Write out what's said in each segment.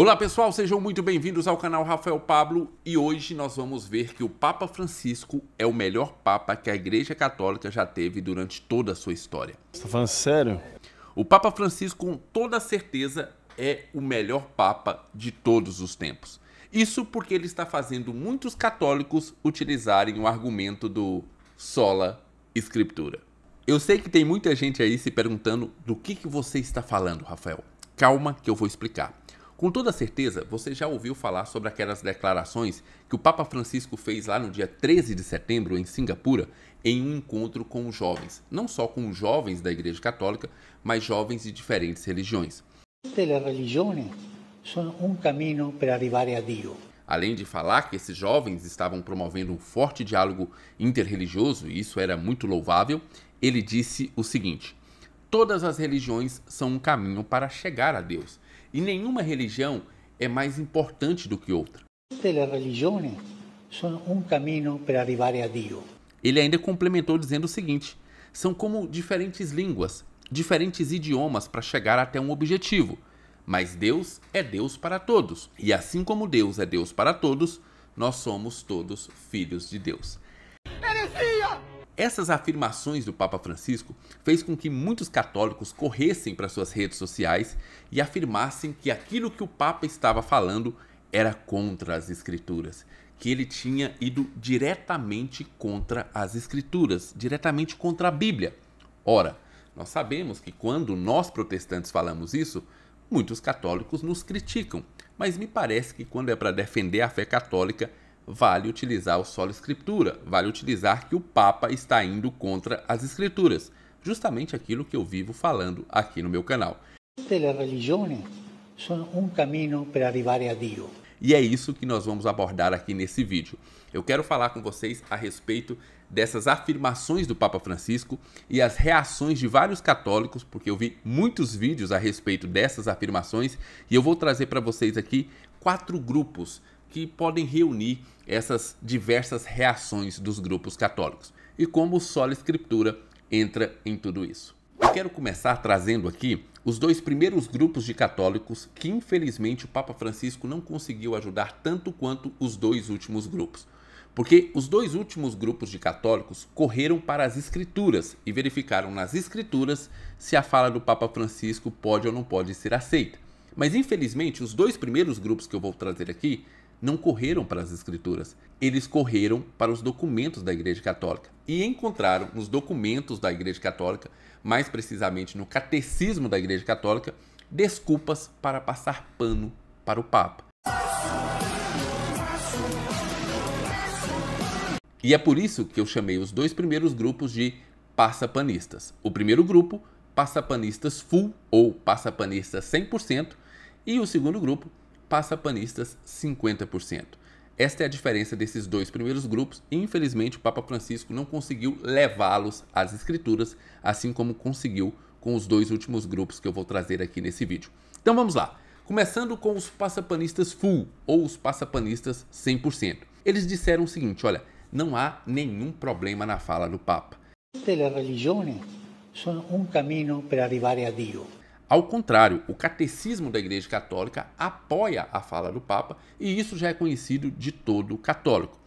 Olá pessoal, sejam muito bem-vindos ao canal Rafael Pablo e hoje nós vamos ver que o Papa Francisco é o melhor Papa que a Igreja Católica já teve durante toda a sua história. Você tá falando sério? O Papa Francisco, com toda certeza, é o melhor Papa de todos os tempos. Isso porque ele está fazendo muitos católicos utilizarem o argumento do sola escritura. Eu sei que tem muita gente aí se perguntando do que, que você está falando, Rafael. Calma que eu vou explicar. Com toda certeza, você já ouviu falar sobre aquelas declarações que o Papa Francisco fez lá no dia 13 de setembro em Singapura, em um encontro com os jovens, não só com os jovens da Igreja Católica, mas jovens de diferentes religiões. As religiões são um caminho para arrivar a Deus. Além de falar que esses jovens estavam promovendo um forte diálogo interreligioso, e isso era muito louvável, ele disse o seguinte: Todas as religiões são um caminho para chegar a Deus. E nenhuma religião é mais importante do que outra. Ele ainda complementou dizendo o seguinte: são como diferentes línguas, diferentes idiomas para chegar até um objetivo. Mas Deus é Deus para todos. E assim como Deus é Deus para todos, nós somos todos filhos de Deus. Essas afirmações do Papa Francisco fez com que muitos católicos corressem para suas redes sociais e afirmassem que aquilo que o Papa estava falando era contra as Escrituras, que ele tinha ido diretamente contra as Escrituras, diretamente contra a Bíblia. Ora, nós sabemos que quando nós protestantes falamos isso, muitos católicos nos criticam, mas me parece que quando é para defender a fé católica, vale utilizar o solo escritura, vale utilizar que o Papa está indo contra as escrituras, justamente aquilo que eu vivo falando aqui no meu canal. as religiões são um caminho para arrivar a Deus. E é isso que nós vamos abordar aqui nesse vídeo. Eu quero falar com vocês a respeito dessas afirmações do Papa Francisco e as reações de vários católicos, porque eu vi muitos vídeos a respeito dessas afirmações e eu vou trazer para vocês aqui quatro grupos que podem reunir essas diversas reações dos grupos católicos e como o Sola Escritura entra em tudo isso. Eu quero começar trazendo aqui os dois primeiros grupos de católicos que, infelizmente, o Papa Francisco não conseguiu ajudar tanto quanto os dois últimos grupos. Porque os dois últimos grupos de católicos correram para as Escrituras e verificaram nas Escrituras se a fala do Papa Francisco pode ou não pode ser aceita. Mas infelizmente, os dois primeiros grupos que eu vou trazer aqui não correram para as escrituras, eles correram para os documentos da Igreja Católica e encontraram nos documentos da Igreja Católica, mais precisamente no Catecismo da Igreja Católica, desculpas para passar pano para o Papa. E é por isso que eu chamei os dois primeiros grupos de passapanistas. O primeiro grupo, passapanistas full ou passapanistas 100%, e o segundo grupo, passapanistas 50%. Esta é a diferença desses dois primeiros grupos e, infelizmente, o Papa Francisco não conseguiu levá-los às Escrituras, assim como conseguiu com os dois últimos grupos que eu vou trazer aqui nesse vídeo. Então vamos lá. Começando com os passapanistas full, ou os passapanistas 100%. Eles disseram o seguinte, olha, não há nenhum problema na fala do Papa. Tutte le religioni um caminho para per a Deus ao contrário, o catecismo da Igreja Católica apoia a fala do Papa e isso já é conhecido de todo católico.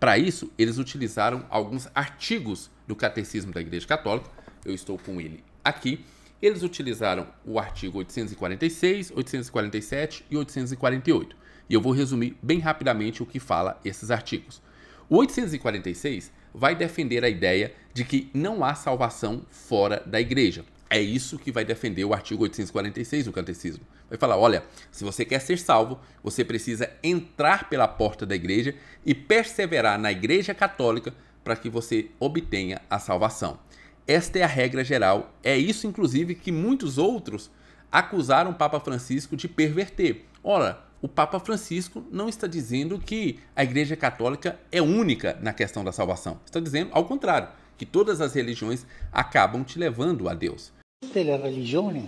Para isso, eles utilizaram alguns artigos do catecismo da Igreja Católica, eu estou com ele aqui. Eles utilizaram o artigo 846, 847 e 848. E eu vou resumir bem rapidamente o que fala esses artigos. O 846 vai defender a ideia de que não há salvação fora da igreja. É isso que vai defender o artigo 846 do Catecismo. Vai falar: olha, se você quer ser salvo, você precisa entrar pela porta da igreja e perseverar na Igreja Católica para que você obtenha a salvação. Esta é a regra geral. É isso, inclusive, que muitos outros acusaram o Papa Francisco de perverter. Ora, o Papa Francisco não está dizendo que a Igreja Católica é única na questão da salvação. Está dizendo, ao contrário, que todas as religiões acabam te levando a Deus. As religiões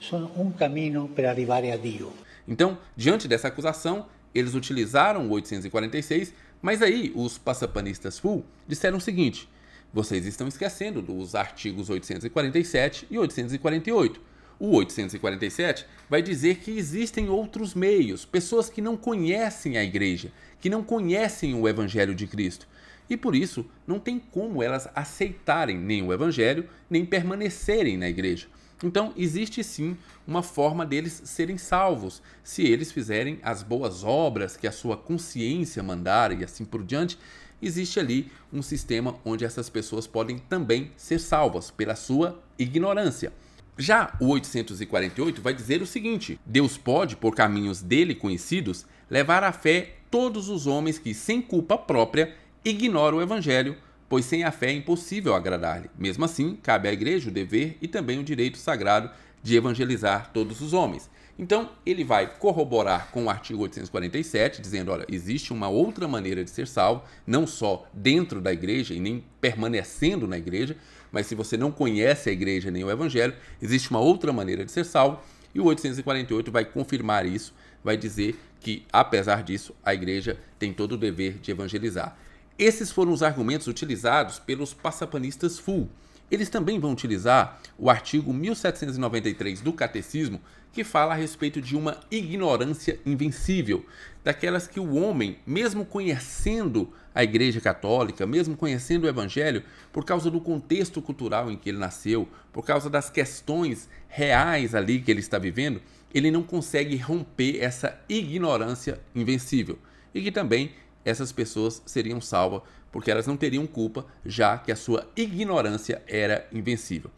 são um caminho para a Deus. Então, diante dessa acusação, eles utilizaram o 846, mas aí os passapanistas full disseram o seguinte: vocês estão esquecendo dos artigos 847 e 848. O 847 vai dizer que existem outros meios, pessoas que não conhecem a igreja, que não conhecem o evangelho de Cristo e por isso não tem como elas aceitarem nem o evangelho, nem permanecerem na igreja. Então, existe sim uma forma deles serem salvos, se eles fizerem as boas obras que a sua consciência mandar e assim por diante. Existe ali um sistema onde essas pessoas podem também ser salvas pela sua ignorância. Já o 848 vai dizer o seguinte: Deus pode, por caminhos dele conhecidos, levar à fé todos os homens que, sem culpa própria, ignora o Evangelho, pois sem a fé é impossível agradar-lhe. Mesmo assim, cabe à igreja o dever e também o direito sagrado de evangelizar todos os homens. Então, ele vai corroborar com o artigo 847, dizendo: olha, existe uma outra maneira de ser salvo, não só dentro da igreja e nem permanecendo na igreja, mas se você não conhece a igreja nem o evangelho, existe uma outra maneira de ser salvo. E o 848 vai confirmar isso, vai dizer que, apesar disso, a igreja tem todo o dever de evangelizar. Esses foram os argumentos utilizados pelos passapanistas full. Eles também vão utilizar o artigo 1793 do Catecismo, que fala a respeito de uma ignorância invencível, daquelas que o homem, mesmo conhecendo a Igreja Católica, mesmo conhecendo o Evangelho, por causa do contexto cultural em que ele nasceu, por causa das questões reais ali que ele está vivendo, ele não consegue romper essa ignorância invencível e que também essas pessoas seriam salvas, porque elas não teriam culpa, já que a sua ignorância era invencível.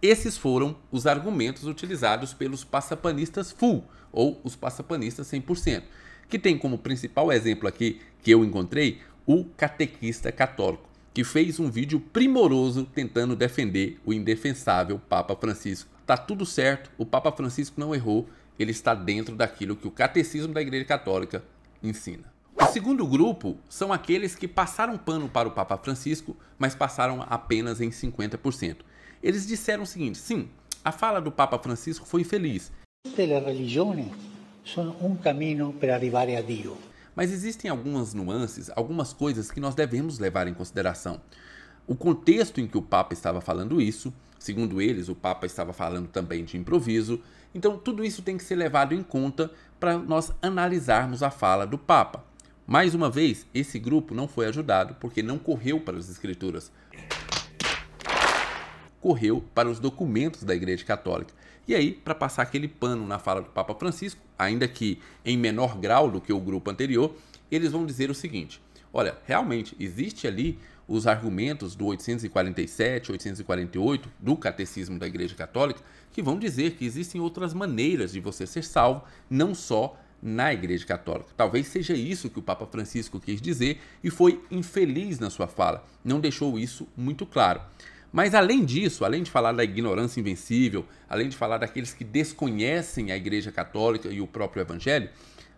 Esses foram os argumentos utilizados pelos passapanistas full, ou os passapanistas 100%, que tem como principal exemplo aqui que eu encontrei o catequista católico, que fez um vídeo primoroso tentando defender o indefensável Papa Francisco. Tá tudo certo, o Papa Francisco não errou, ele está dentro daquilo que o catecismo da Igreja Católica ensina. O segundo grupo são aqueles que passaram pano para o Papa Francisco, mas passaram apenas em 50%. Eles disseram o seguinte: sim, a fala do Papa Francisco foi infeliz. As religiões são um caminho para arrivar a Deus. Mas existem algumas nuances, algumas coisas que nós devemos levar em consideração. O contexto em que o Papa estava falando isso, segundo eles, o Papa estava falando também de improviso, então tudo isso tem que ser levado em conta para nós analisarmos a fala do Papa. Mais uma vez, esse grupo não foi ajudado porque não correu para as escrituras. Correu para os documentos da Igreja Católica. E aí, para passar aquele pano na fala do Papa Francisco, ainda que em menor grau do que o grupo anterior, eles vão dizer o seguinte: olha, realmente existe ali os argumentos do 847, 848 do Catecismo da Igreja Católica, que vão dizer que existem outras maneiras de você ser salvo, não só na Igreja Católica. Talvez seja isso que o Papa Francisco quis dizer e foi infeliz na sua fala, não deixou isso muito claro. Mas além disso, além de falar da ignorância invencível, além de falar daqueles que desconhecem a Igreja Católica e o próprio Evangelho,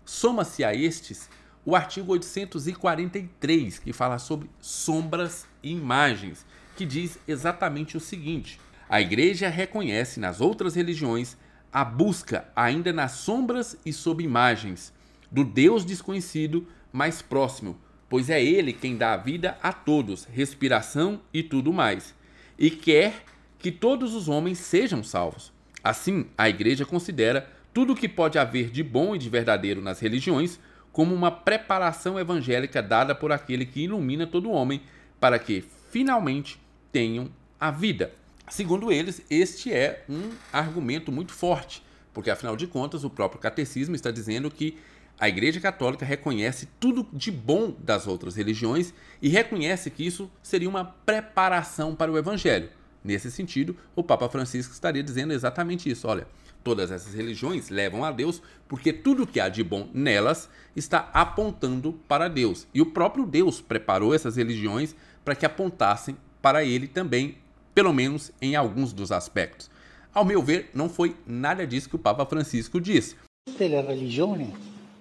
soma-se a estes o artigo 843, que fala sobre sombras e imagens, que diz exatamente o seguinte: a igreja reconhece nas outras religiões a busca ainda nas sombras e sob imagens do Deus desconhecido mais próximo, pois é ele quem dá a vida a todos, respiração e tudo mais, e quer que todos os homens sejam salvos. Assim, a igreja considera tudo o que pode haver de bom e de verdadeiro nas religiões como uma preparação evangélica dada por aquele que ilumina todo homem, para que finalmente tenham a vida. Segundo eles, este é um argumento muito forte, porque afinal de contas o próprio catecismo está dizendo que a Igreja Católica reconhece tudo de bom das outras religiões e reconhece que isso seria uma preparação para o Evangelho. Nesse sentido, o Papa Francisco estaria dizendo exatamente isso. Olha, todas essas religiões levam a Deus porque tudo que há de bom nelas está apontando para Deus. E o próprio Deus preparou essas religiões para que apontassem para ele também, pelo menos em alguns dos aspectos. Ao meu ver, não foi nada disso que o Papa Francisco disse. As religiões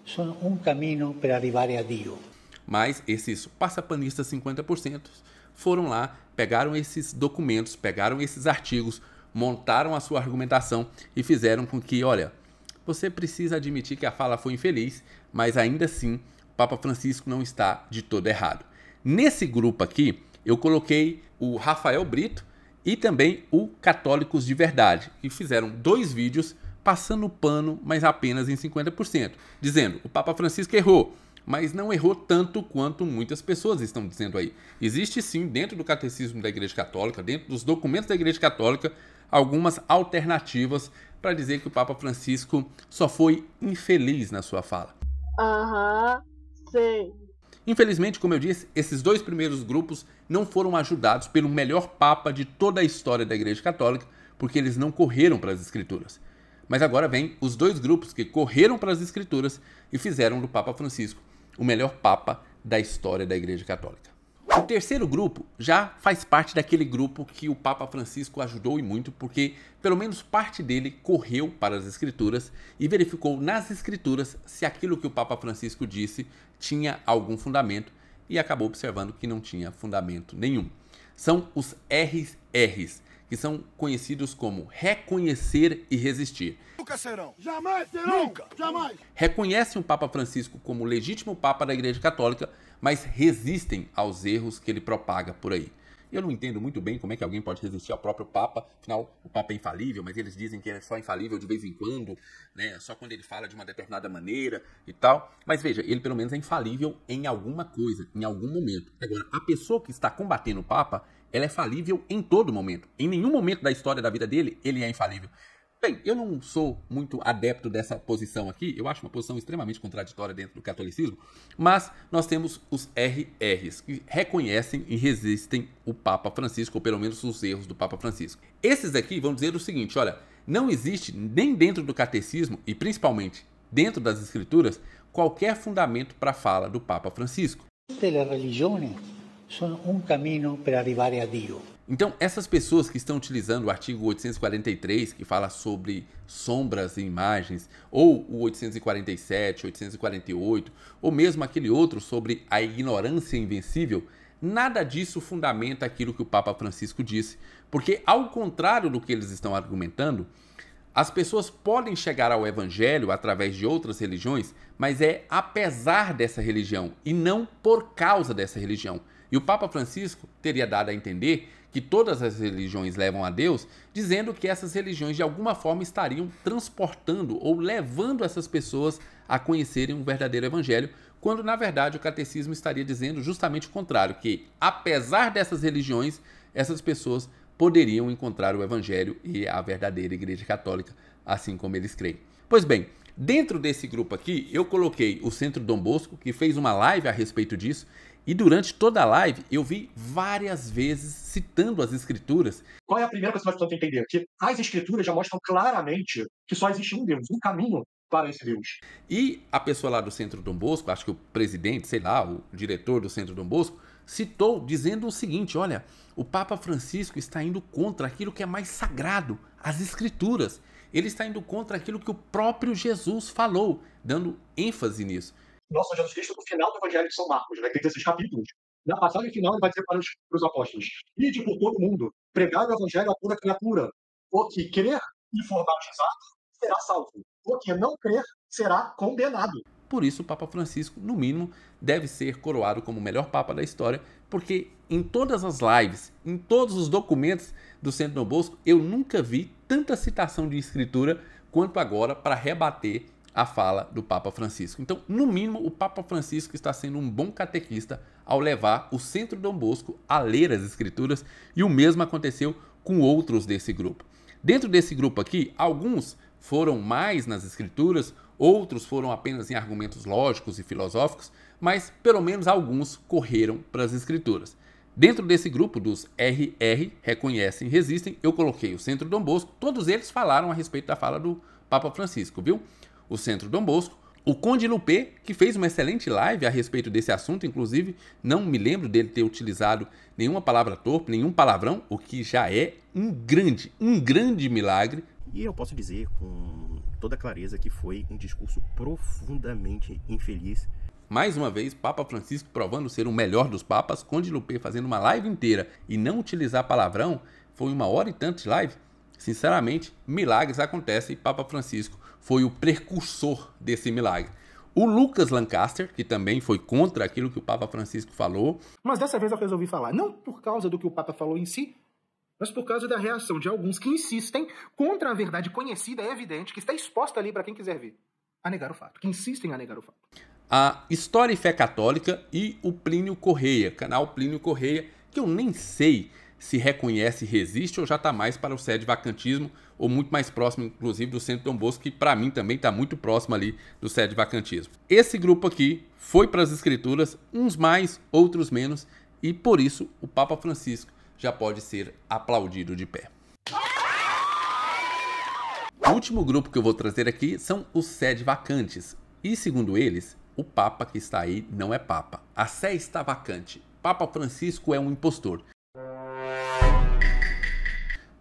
são um caminho para a Deus. Mas esses passapanistas 50% foram lá, pegaram esses documentos, pegaram esses artigos, montaram a sua argumentação e fizeram com que, olha, você precisa admitir que a fala foi infeliz, mas ainda assim, o Papa Francisco não está de todo errado. Nesse grupo aqui, eu coloquei o Rafael Brito e também o Católicos de Verdade, e fizeram dois vídeos passando pano, mas apenas em 50%, dizendo: o Papa Francisco errou, mas não errou tanto quanto muitas pessoas estão dizendo aí. Existe sim, dentro do catecismo da Igreja Católica, dentro dos documentos da Igreja Católica, algumas alternativas para dizer que o Papa Francisco só foi infeliz na sua fala. Aham, sim. Infelizmente, como eu disse, esses dois primeiros grupos não foram ajudados pelo melhor Papa de toda a história da Igreja Católica, porque eles não correram para as Escrituras. Mas agora vem os dois grupos que correram para as Escrituras e fizeram do Papa Francisco o melhor papa da história da Igreja Católica. O terceiro grupo já faz parte daquele grupo que o Papa Francisco ajudou e muito, porque pelo menos parte dele correu para as Escrituras e verificou nas Escrituras se aquilo que o Papa Francisco disse tinha algum fundamento e acabou observando que não tinha fundamento nenhum. São os RRs, que são conhecidos como reconhecer e resistir. Nunca serão. Jamais serão. Nunca. Jamais. Reconhecem o Papa Francisco como legítimo Papa da Igreja Católica, mas resistem aos erros que ele propaga por aí. Eu não entendo muito bem como é que alguém pode resistir ao próprio Papa, afinal, o Papa é infalível, mas eles dizem que ele é só infalível de vez em quando, né? só quando ele fala de uma determinada maneira e tal. Mas veja, ele pelo menos é infalível em alguma coisa, em algum momento. Agora, a pessoa que está combatendo o Papa, ela é falível em todo momento. Em nenhum momento da história da vida dele, ele é infalível. Bem, eu não sou muito adepto dessa posição aqui, eu acho uma posição extremamente contraditória dentro do catolicismo, mas nós temos os RRs, que reconhecem e resistem o Papa Francisco, ou pelo menos os erros do Papa Francisco. Esses aqui vão dizer o seguinte: olha, não existe nem dentro do catecismo, e principalmente dentro das escrituras, qualquer fundamento para a fala do Papa Francisco. Todas as religiões são um caminho para arrivar a Deus. Então, essas pessoas que estão utilizando o artigo 843, que fala sobre sombras e imagens, ou o 847, 848, ou mesmo aquele outro sobre a ignorância invencível, nada disso fundamenta aquilo que o Papa Francisco disse, porque, ao contrário do que eles estão argumentando, as pessoas podem chegar ao Evangelho através de outras religiões, mas é apesar dessa religião e não por causa dessa religião. E o Papa Francisco teria dado a entender que todas as religiões levam a Deus, dizendo que essas religiões de alguma forma estariam transportando ou levando essas pessoas a conhecerem um verdadeiro evangelho, quando na verdade o catecismo estaria dizendo justamente o contrário, que apesar dessas religiões, essas pessoas poderiam encontrar o evangelho e a verdadeira igreja católica, assim como eles creem. Pois bem, Dentro desse grupo aqui, eu coloquei o Centro Dom Bosco, que fez uma live a respeito disso, e durante toda a live eu vi várias vezes citando as escrituras. Qual é a primeira coisa que nós precisamos entender? Que as escrituras já mostram claramente que só existe um Deus, um caminho para esse Deus. E a pessoa lá do Centro Dom Bosco, acho que o presidente, sei lá, o diretor do Centro Dom Bosco, citou dizendo o seguinte: olha, o Papa Francisco está indo contra aquilo que é mais sagrado, as escrituras. Ele está indo contra aquilo que o próprio Jesus falou, dando ênfase nisso nosso Senhor Jesus Cristo no final do Evangelho de São Marcos, né, que tem 16 capítulos. Na passagem final, ele vai dizer para os, para os apóstolos: Ide por todo mundo, pregar o Evangelho a toda criatura. O que crer e for batizado será salvo. O que não crer será condenado. Por isso, o Papa Francisco, no mínimo, deve ser coroado como o melhor Papa da história, porque em todas as lives, em todos os documentos do Centro Dom Bosco, eu nunca vi tanta citação de escritura quanto agora para rebater a fala do Papa Francisco. Então, no mínimo, o Papa Francisco está sendo um bom catequista ao levar o Centro Dom Bosco a ler as Escrituras, e o mesmo aconteceu com outros desse grupo. Dentro desse grupo aqui, alguns foram mais nas Escrituras, outros foram apenas em argumentos lógicos e filosóficos, mas pelo menos alguns correram para as Escrituras. Dentro desse grupo dos RR, Reconhecem Resistem, eu coloquei o Centro Dom Bosco, todos eles falaram a respeito da fala do Papa Francisco, viu? o Centro Dom Bosco, o Conde Lupé, que fez uma excelente live a respeito desse assunto, inclusive não me lembro dele ter utilizado nenhuma palavra torpe, nenhum palavrão, o que já é um grande, um grande milagre. E eu posso dizer com toda clareza que foi um discurso profundamente infeliz. Mais uma vez, Papa Francisco provando ser o melhor dos papas, Conde Lupé fazendo uma live inteira e não utilizar palavrão, foi uma hora e tanto de live Sinceramente, milagres acontecem e Papa Francisco foi o precursor desse milagre. O Lucas Lancaster, que também foi contra aquilo que o Papa Francisco falou. Mas dessa vez eu resolvi falar, não por causa do que o Papa falou em si, mas por causa da reação de alguns que insistem contra a verdade conhecida e evidente, que está exposta ali para quem quiser ver, a negar o fato, que insistem a negar o fato. A História e Fé Católica e o Plínio Correia, canal Plínio Correia, que eu nem sei se reconhece e resiste ou já está mais para o sede vacantismo ou muito mais próximo, inclusive, do centro Dom Bosco, que para mim também está muito próximo ali do sede vacantismo. Esse grupo aqui foi para as escrituras, uns mais, outros menos, e por isso o Papa Francisco já pode ser aplaudido de pé. O último grupo que eu vou trazer aqui são os sede vacantes. E segundo eles, o Papa que está aí não é Papa. A sé está vacante. Papa Francisco é um impostor.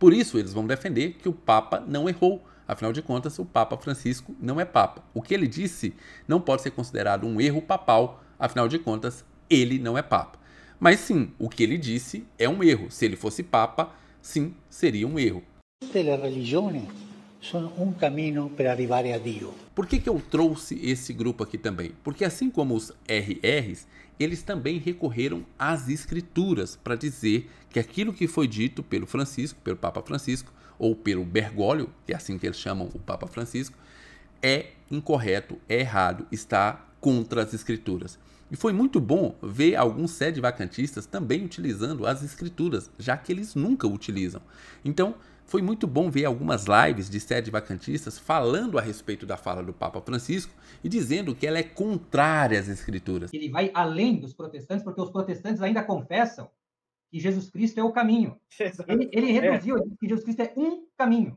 Por isso, eles vão defender que o Papa não errou. Afinal de contas, o Papa Francisco não é Papa. O que ele disse não pode ser considerado um erro papal, afinal de contas, ele não é Papa. Mas sim, o que ele disse é um erro. Se ele fosse Papa, sim, seria um erro são um caminho para arrivar a Dio. Por que, que eu trouxe esse grupo aqui também? Porque assim como os RRs, eles também recorreram às escrituras para dizer que aquilo que foi dito pelo Francisco, pelo Papa Francisco, ou pelo Bergoglio, que é assim que eles chamam o Papa Francisco, é incorreto, é errado, está contra as escrituras. E foi muito bom ver alguns sede vacantistas também utilizando as escrituras, já que eles nunca utilizam. Então, foi muito bom ver algumas lives de sede vacantistas falando a respeito da fala do Papa Francisco e dizendo que ela é contrária às Escrituras. Ele vai além dos protestantes, porque os protestantes ainda confessam que Jesus Cristo é o caminho. Ele, ele, reduziu, é. ele que Jesus Cristo é um caminho.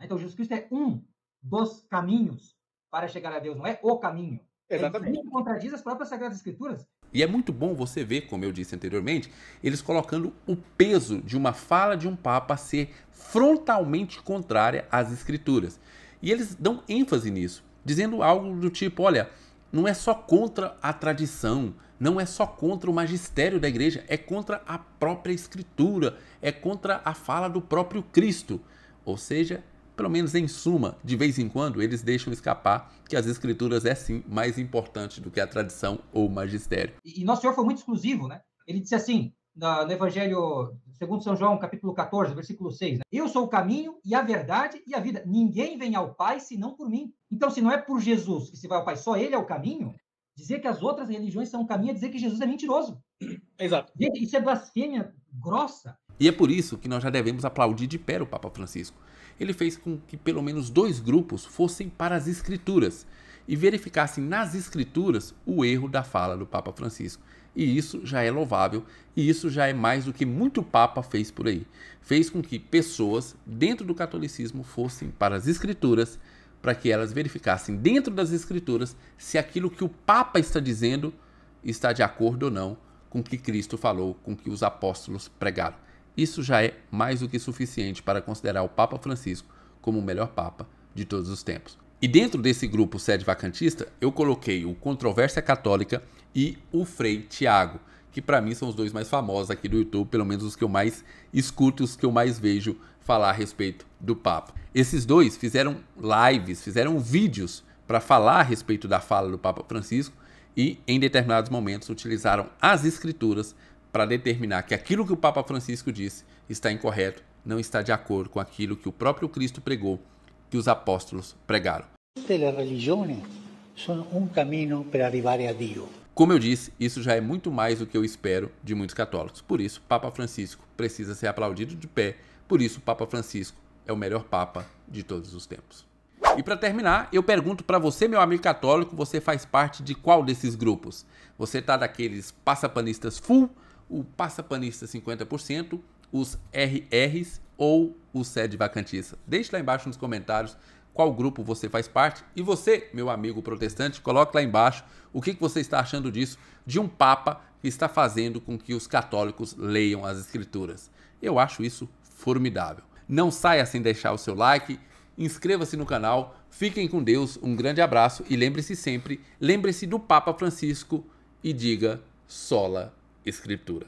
Então, Jesus Cristo é um dos caminhos para chegar a Deus, não é o caminho. Exatamente. Ele contradiz as próprias Sagradas Escrituras e é muito bom você ver, como eu disse anteriormente, eles colocando o peso de uma fala de um Papa ser frontalmente contrária às Escrituras. E eles dão ênfase nisso, dizendo algo do tipo: olha, não é só contra a tradição, não é só contra o magistério da igreja, é contra a própria Escritura, é contra a fala do próprio Cristo. Ou seja, pelo menos em suma, de vez em quando eles deixam escapar que as escrituras é sim mais importante do que a tradição ou o magistério. E, nosso Senhor foi muito exclusivo, né? Ele disse assim, no Evangelho segundo São João, capítulo 14, versículo 6, né? Eu sou o caminho e a verdade e a vida. Ninguém vem ao Pai senão por mim. Então, se não é por Jesus que se vai ao Pai, só ele é o caminho, dizer que as outras religiões são o caminho é dizer que Jesus é mentiroso. Exato. Isso é blasfêmia grossa. E é por isso que nós já devemos aplaudir de pé o Papa Francisco ele fez com que pelo menos dois grupos fossem para as Escrituras e verificassem nas Escrituras o erro da fala do Papa Francisco. E isso já é louvável, e isso já é mais do que muito Papa fez por aí. Fez com que pessoas dentro do catolicismo fossem para as Escrituras para que elas verificassem dentro das Escrituras se aquilo que o Papa está dizendo está de acordo ou não com o que Cristo falou, com o que os apóstolos pregaram. Isso já é mais do que suficiente para considerar o Papa Francisco como o melhor Papa de todos os tempos. E dentro desse grupo sede vacantista, eu coloquei o Controvérsia Católica e o Frei Tiago, que para mim são os dois mais famosos aqui do YouTube, pelo menos os que eu mais escuto, os que eu mais vejo falar a respeito do Papa. Esses dois fizeram lives, fizeram vídeos para falar a respeito da fala do Papa Francisco e, em determinados momentos, utilizaram as escrituras para determinar que aquilo que o Papa Francisco disse está incorreto, não está de acordo com aquilo que o próprio Cristo pregou, que os apóstolos pregaram. Como eu disse, isso já é muito mais do que eu espero de muitos católicos. Por isso, Papa Francisco precisa ser aplaudido de pé. Por isso, Papa Francisco é o melhor Papa de todos os tempos. E para terminar, eu pergunto para você, meu amigo católico, você faz parte de qual desses grupos? Você tá daqueles passapanistas full o passapanista 50%, os RRs ou o sede vacantista. Deixe lá embaixo nos comentários qual grupo você faz parte e você, meu amigo protestante, coloque lá embaixo o que, você está achando disso, de um Papa que está fazendo com que os católicos leiam as Escrituras. Eu acho isso formidável. Não saia sem deixar o seu like, inscreva-se no canal, fiquem com Deus, um grande abraço e lembre-se sempre, lembre-se do Papa Francisco e diga sola Escritura.